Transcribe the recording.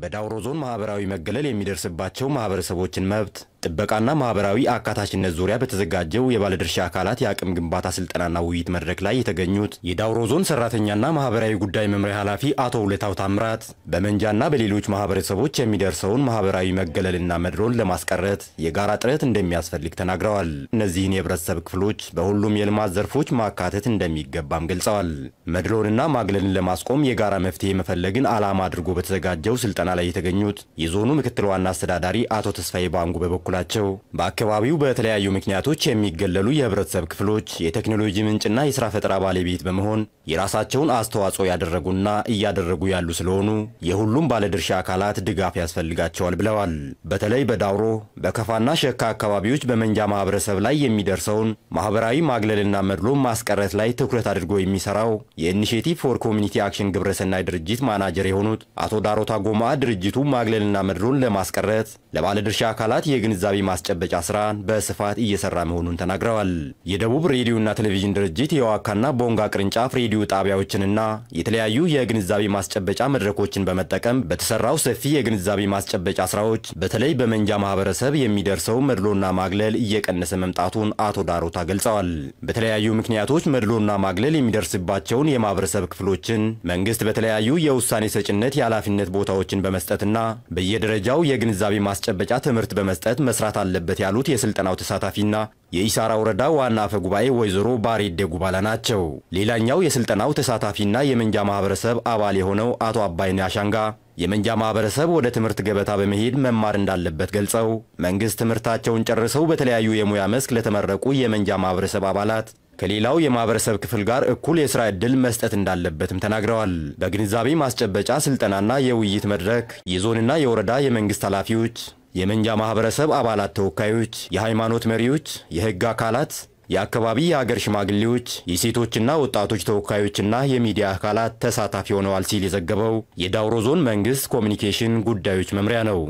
በዳውሮ ዞን ማህበራዊ መገለል የሚደርስባቸው ማህበረሰቦችን መብት ጥበቃና ማህበራዊ አካታችነት ዙሪያ በተዘጋጀው የባለድርሻ አካላት የአቅም ግንባታ ስልጠናና ውይይት መድረክ ላይ የተገኙት የዳውሮ ዞን ሰራተኛና ማህበራዊ ጉዳይ መምሪያ ኃላፊ አቶ ውለታው ታምራት በመንጃና በሌሎች ማህበረሰቦች የሚደርሰውን ማህበራዊ መገለልና መድሮን ለማስቀረት የጋራ ጥረት እንደሚያስፈልግ ተናግረዋል። እነዚህን የህብረተሰብ ክፍሎች በሁሉም የልማት ዘርፎች ማካተት እንደሚገባም ገልጸዋል። መድሮንና ማግለልን ለማስቆም የጋራ መፍትሄ መፈለግን ዓላማ አድርጎ በተዘጋጀው ስልጠና ላይ የተገኙት የዞኑ ምክትል ዋና አስተዳዳሪ አቶ ተስፋዬ ባንጉ በበኩል በበኩላቸው በአካባቢው በተለያዩ ምክንያቶች የሚገለሉ የህብረተሰብ ክፍሎች የቴክኖሎጂ ምንጭና የስራ ፈጠራ ባለቤት በመሆን የራሳቸውን አስተዋጽኦ ያደረጉና እያደረጉ ያሉ ስለሆኑ የሁሉም ባለድርሻ አካላት ድጋፍ ያስፈልጋቸዋል ብለዋል። በተለይ በዳውሮ በከፋና ሸካ አካባቢዎች በመንጃ ማህበረሰብ ላይ የሚደርሰውን ማህበራዊ ማግለልና መድሎ ማስቀረት ላይ ትኩረት አድርጎ የሚሰራው የኢኒሽቲቭ ፎር ኮሚኒቲ አክሽን ግብረሰናይ ድርጅት ማናጀር የሆኑት አቶ ዳሮታ ጎማ ድርጅቱ ማግለልና መድሎን ለማስቀረት ለባለድርሻ አካላት የግንዛ የግንዛቤ ማስጨበጫ ስራን በስፋት እየሰራ መሆኑን ተናግረዋል። የደቡብ ሬዲዮና ቴሌቪዥን ድርጅት የዋካና ቦንጋ ቅርንጫፍ ሬዲዮ ጣቢያዎችንና የተለያዩ የግንዛቤ ማስጨበጫ መድረኮችን በመጠቀም በተሰራው ሰፊ የግንዛቤ ማስጨበጫ ስራዎች በተለይ በመንጃ ማህበረሰብ የሚደርሰው መድሎና ማግለል እየቀነሰ መምጣቱን አቶ ዳሮታ ገልጸዋል። በተለያዩ ምክንያቶች መድሎና ማግለል የሚደርስባቸውን የማህበረሰብ ክፍሎችን መንግስት በተለያዩ የውሳኔ ሰጭነት የኃላፊነት ቦታዎችን በመስጠትና በየደረጃው የግንዛቤ ማስጨበጫ ትምህርት በመስጠት መስራት አለበት ያሉት የስልጠናው ተሳታፊና የኢሳራ ወረዳ ዋና አፈ ጉባኤ ወይዘሮ ባሬዴ ደጉባላ ናቸው። ሌላኛው የስልጠናው ተሳታፊና የመንጃ ማህበረሰብ አባል የሆነው አቶ አባይን አሻንጋ የመንጃ ማህበረሰብ ወደ ትምህርት ገበታ በመሄድ መማር እንዳለበት ገልጸው መንግስት ትምህርታቸውን ጨርሰው በተለያዩ የሙያ መስክ ለተመረቁ የመንጃ ማህበረሰብ አባላት ከሌላው የማህበረሰብ ክፍል ጋር እኩል የስራ ዕድል መስጠት እንዳለበትም ተናግረዋል። በግንዛቤ ማስጨበጫ ስልጠናና የውይይት መድረክ የዞንና የወረዳ የመንግስት ኃላፊዎች የመንጃ ማህበረሰብ አባላት ተወካዮች፣ የሃይማኖት መሪዎች፣ የህግ አካላት፣ የአካባቢ የአገር ሽማግሌዎች፣ የሴቶችና ወጣቶች ተወካዮችና የሚዲያ አካላት ተሳታፊ ሆነዋል ሲል የዘገበው የዳውሮ ዞን መንግስት ኮሚኒኬሽን ጉዳዮች መምሪያ ነው።